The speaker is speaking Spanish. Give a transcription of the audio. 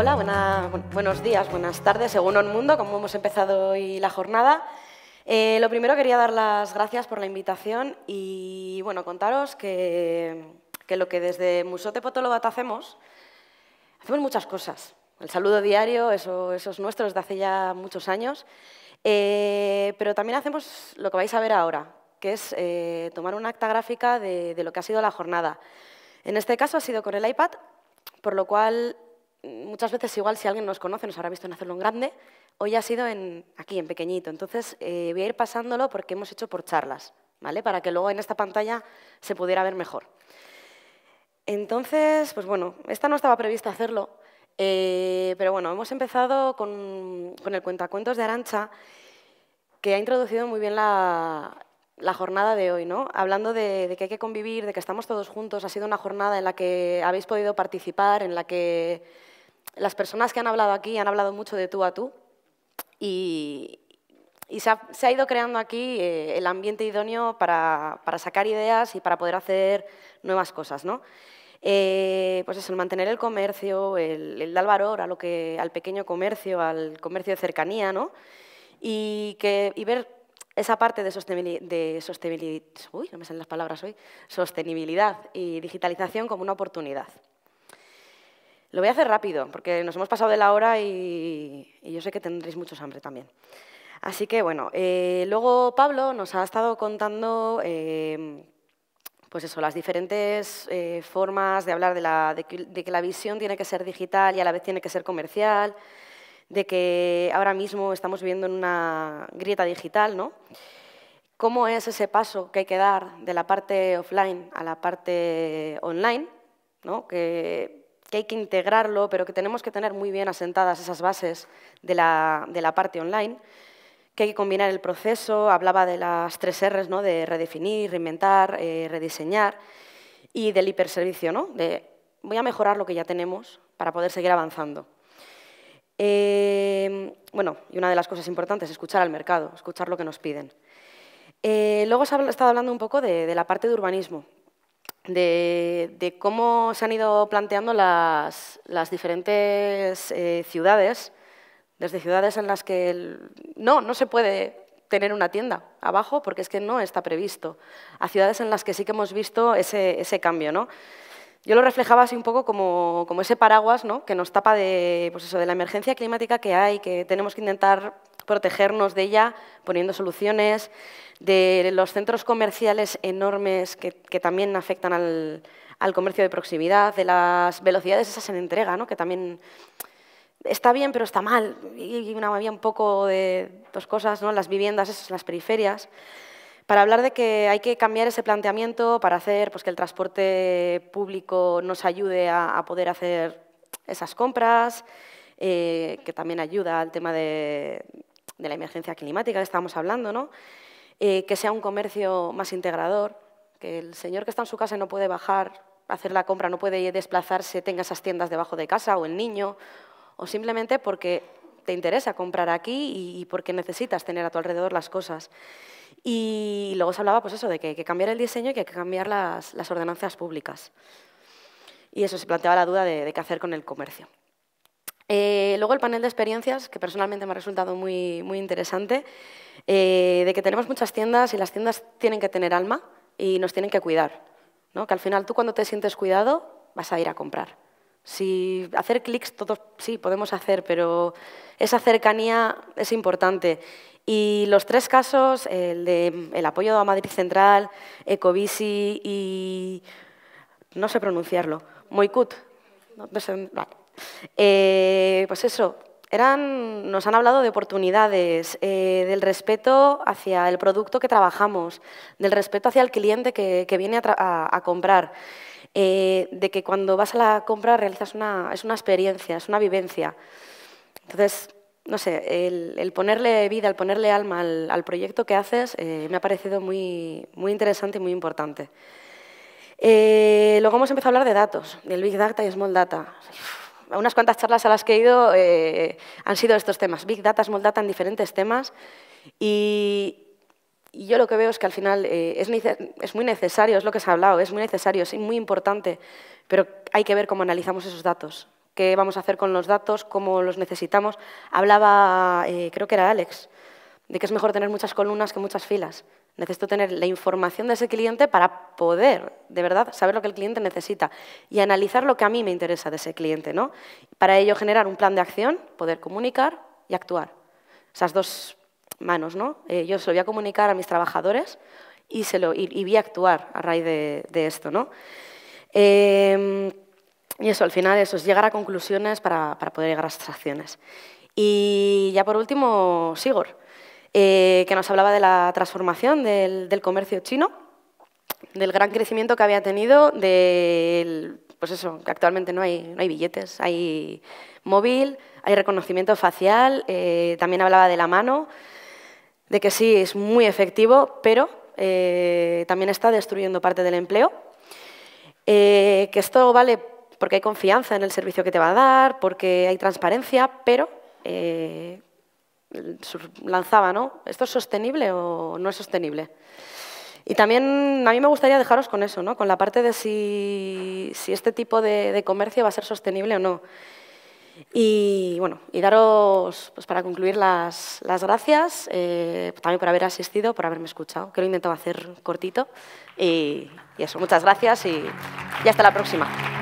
hola, buenos días, buenas tardes, según el mundo, como hemos empezado hoy la jornada. Eh, lo primero quería dar las gracias por la invitación y bueno, contaros que, lo que desde Musote Potolobat hacemos, hacemos muchas cosas. El saludo diario, eso, es nuestro desde hace ya muchos años, eh, pero también hacemos lo que vais a ver ahora, que es eh, tomar una acta gráfica de lo que ha sido la jornada. En este caso ha sido con el iPad, por lo cual muchas veces igual si alguien nos conoce nos habrá visto en hacerlo en grande, hoy ha sido en, aquí, en pequeñito. Entonces eh, voy a ir pasándolo porque hemos hecho por charlas, ¿vale? Para que luego en esta pantalla se pudiera ver mejor. Entonces, pues bueno, esta no estaba prevista hacerlo, eh, pero bueno, hemos empezado con, el cuentacuentos de Arancha, que ha introducido muy bien la, jornada de hoy, ¿no? Hablando de, que hay que convivir, de que estamos todos juntos, ha sido una jornada en la que habéis podido participar, en la que las personas que han hablado aquí han hablado mucho de tú a tú y, se, ha, ido creando aquí eh, el ambiente idóneo para, sacar ideas y para poder hacer nuevas cosas. ¿no? Eh, pues eso, el mantener el comercio, el, dar valor lo que, al pequeño comercio, al comercio de cercanía ¿no? y, que, ver esa parte de, no me las palabras hoy, sostenibilidad y digitalización como una oportunidad. Lo voy a hacer rápido, porque nos hemos pasado de la hora y, yo sé que tendréis mucho hambre también. Así que, bueno, eh, luego Pablo nos ha estado contando em, pues eso, las diferentes eh, formas de hablar de, que, la visión tiene que ser digital y a la vez tiene que ser comercial, de que ahora mismo estamos viviendo en una grieta digital, ¿no? ¿Cómo es ese paso que hay que dar de la parte offline a la parte online? ¿no? que hay que integrarlo, pero que tenemos que tener muy bien asentadas esas bases de la, parte online, que hay que combinar el proceso, hablaba de las tres Rs, de redefinir, reinventar, eh, rediseñar, y del hiperservicio, ¿no? de voy a mejorar lo que ya tenemos para poder seguir avanzando. Eh, bueno, y una de las cosas importantes es escuchar al mercado, escuchar lo que nos piden. Eh, luego se ha estado hablando un poco de la parte de urbanismo, de, cómo se han ido planteando las, diferentes eh, ciudades, desde ciudades en las que no, no se puede tener una tienda abajo porque es que no está previsto, a ciudades en las que sí que hemos visto ese, cambio. ¿no? Yo lo reflejaba así un poco como, ese paraguas ¿no? que nos tapa de, pues eso, de la emergencia climática que hay, que tenemos que intentar protegernos de ella poniendo soluciones, de los centros comerciales enormes que, también afectan al, comercio de proximidad, de las velocidades esas en entrega, ¿no? que también está bien pero está mal. Y había un poco de dos pues, cosas, ¿no? las viviendas, esas, las periferias para hablar de que hay que cambiar ese planteamiento para hacer pues, que el transporte público nos ayude a, poder hacer esas compras, eh, que también ayuda al tema de, de la emergencia climática que estábamos hablando, ¿no? Eh, que sea un comercio más integrador, que el señor que está en su casa no puede bajar hacer la compra, no puede desplazarse, tenga esas tiendas debajo de casa o el niño, o simplemente porque te interesa comprar aquí y, porque necesitas tener a tu alrededor las cosas. Y luego se hablaba pues eso, de que hay que cambiar el diseño y que hay que cambiar las, ordenanzas públicas. Y eso se planteaba la duda de qué hacer con el comercio. Eh, luego el panel de experiencias, que personalmente me ha resultado muy, muy interesante, eh, de que tenemos muchas tiendas y las tiendas tienen que tener alma y nos tienen que cuidar. Que al final tú cuando te sientes cuidado vas a ir a comprar. Si hacer clics, todos sí, podemos hacer, pero esa cercanía es importante. Y los tres casos, el de el apoyo a Madrid Central, Ecobici y... no sé pronunciarlo, Moicut. No, eh, pues eso, nos han hablado de oportunidades, eh, del respeto hacia el producto que trabajamos, del respeto hacia el cliente que, viene a, comprar, eh, de que cuando vas a la compra realizas una, es una experiencia, es una vivencia. Entonces, no sé, el, ponerle vida, el ponerle alma al, proyecto que haces me ha parecido muy, muy interesante y muy importante. luego hemos empezado a hablar de datos, del Big Data y Small Data unas cuantas charlas a las que he ido eh, han sido estos temas, Big Data, Small Data en diferentes temas. Y, yo lo que veo es que al final eh, es, muy necesario, es lo que se ha hablado, es muy necesario, es muy importante, pero hay que ver cómo analizamos esos datos, qué vamos a hacer con los datos, cómo los necesitamos. Hablaba, eh, creo que era Alex, de que es mejor tener muchas columnas que muchas filas. Necesito tener la información de ese cliente para poder, de verdad, saber lo que el cliente necesita y analizar lo que a mí me interesa de ese cliente. ¿no? Para ello, generar un plan de acción, poder comunicar y actuar. Esas dos manos, ¿no? Eh, yo se lo voy a comunicar a mis trabajadores y, se lo, actuar a raíz de, esto, ¿no? Em, y eso, al final, eso es llegar a conclusiones para, para poder llegar a estas acciones. Y ya por último, Sigor. Eh, que nos hablaba de la transformación del, comercio chino, del gran crecimiento que había tenido, del, pues eso, que actualmente no hay, billetes, hay móvil, hay reconocimiento facial, eh, también hablaba de la mano, de que sí, es muy efectivo, pero eh, también está destruyendo parte del empleo. que esto vale porque hay confianza en el servicio que te va a dar, porque hay transparencia, pero lanzaba, ¿no? ¿Esto es sostenible o no es sostenible? Y también a mí me gustaría dejaros con eso, ¿no? con la parte de si, este tipo de, comercio va a ser sostenible o no. Y bueno, y daros, pues para concluir, las, las gracias eh, también por haber asistido, por haberme escuchado, que lo he intentado hacer cortito. Y, eso, muchas gracias y, y hasta la próxima.